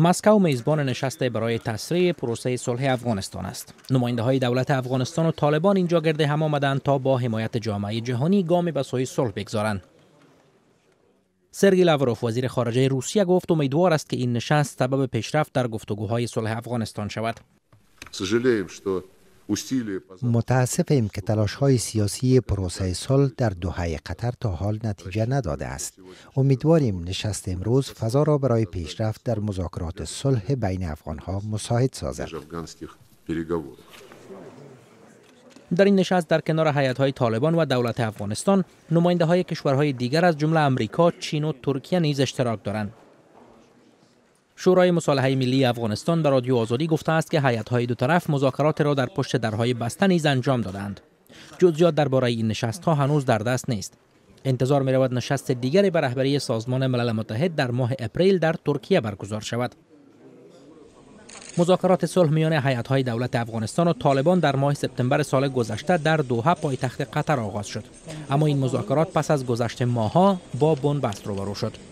مسکو میزبان نشست برای تسریع پروسه صلح افغانستان است. نماینده های دولت افغانستان و طالبان اینجا گرده هم آمدند تا با حمایت جامعه جهانی گام به سوی صلح بگذارند. سرگی لاوروف وزیر خارجه روسیه گفت امیدوار است که این نشست سبب پیشرفت در گفتگوهای صلح افغانستان شود. متاسفیم که تلاش های سیاسی پروسه سال در دوحه قطر تا حال نتیجه نداده است. امیدواریم نشست امروز فضا را برای پیشرفت در مذاکرات صلح بین افغان ها مساعد سازد. در این نشست در کنار حیات های طالبان و دولت افغانستان نماینده های کشورهای دیگر از جمله امریکا، چین و ترکیه نیز اشتراک دارند. شورای مصالحه ملی افغانستان به رادیو آزادی گفته است که های دو طرف مذاکرات را در پشت درهای بسته نیز انجام دادند. جزئیات درباره این نشست ها هنوز در دست نیست. انتظار می رود نشست دیگری به رهبری سازمان ملل متحد در ماه اپریل در ترکیه برگزار شود. مذاکرات صلح میان های دولت افغانستان و طالبان در ماه سپتامبر سال گذشته در دوحه پایتخت قطر آغاز شد اما این مذاکرات پس از گذشت ماها با بنبست روبرو شد